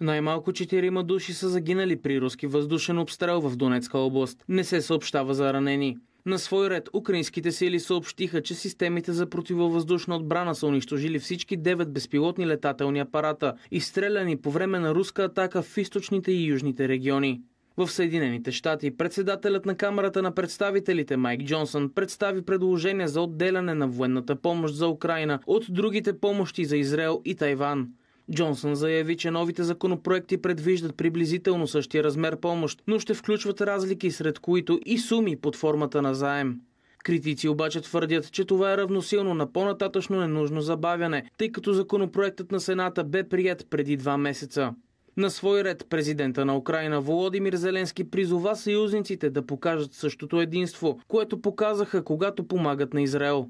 Най-малко четирима души са загинали при руски въздушен обстрел в Донецка област. Не се съобщава за ранени. На свой ред украинските сили съобщиха, че системите за противовъздушна отбрана са унищожили всички 9 безпилотни летателни апарата, изстреляни по време на руска атака в източните и южните региони. В Съединените щати председателят на Камерата на представителите Майк Джонсън представи предложение за отделяне на военната помощ за Украина от другите помощи за Израел и Тайван. Джонсън заяви, че новите законопроекти предвиждат приблизително същия размер помощ, но ще включват разлики, сред които и суми под формата на заем. Критици обаче твърдят, че това е равносилно на по-нататъчно ненужно забавяне, тъй като законопроектът на Сената бе прият преди два месеца. На свой ред президента на Украина Володимир Зеленски призова съюзниците да покажат същото единство, което показаха, когато помагат на Израел.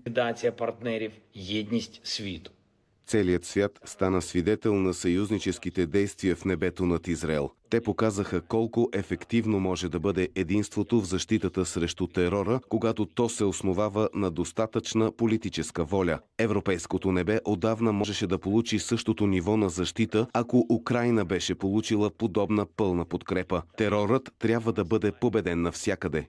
партнери в едност свито. Целият свят стана свидетел на съюзническите действия в небето над Израел. Те показаха колко ефективно може да бъде единството в защитата срещу терора, когато то се основава на достатъчна политическа воля. Европейското небе отдавна можеше да получи същото ниво на защита, ако Украина беше получила подобна пълна подкрепа. Терорът трябва да бъде победен навсякъде.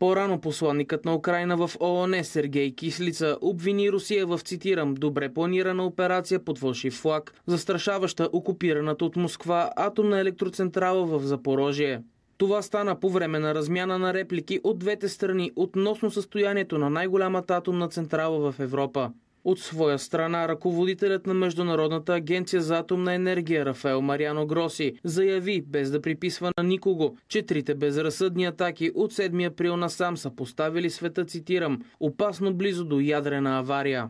По-рано посланникът на Украина в ООН Сергей Кислица обвини Русия в, цитирам, добре планирана операция под фалшив флаг, застрашаваща окупираната от Москва атомна електроцентрала в Запорожие. Това стана по време на размяна на реплики от двете страни относно състоянието на най-голямата атомна централа в Европа. От своя страна, ръководителят на Международната агенция за атомна енергия Рафаел Мариано Гроси заяви, без да приписва на никого, че трите безразсъдни атаки от 7 април насам са поставили света, цитирам, опасно близо до ядрена авария.